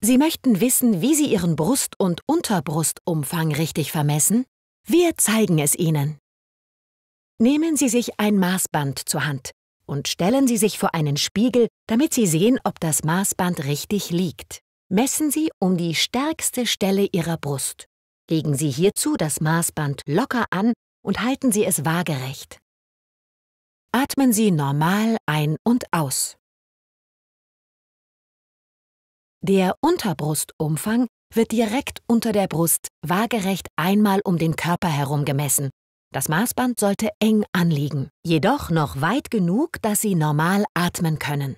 Sie möchten wissen, wie Sie Ihren Brust- und Unterbrustumfang richtig vermessen? Wir zeigen es Ihnen. Nehmen Sie sich ein Maßband zur Hand und stellen Sie sich vor einen Spiegel, damit Sie sehen, ob das Maßband richtig liegt. Messen Sie um die stärkste Stelle Ihrer Brust. Legen Sie hierzu das Maßband locker an und halten Sie es waagerecht. Atmen Sie normal ein und aus. Der Unterbrustumfang wird direkt unter der Brust waagerecht einmal um den Körper herum gemessen. Das Maßband sollte eng anliegen, jedoch noch weit genug, dass Sie normal atmen können.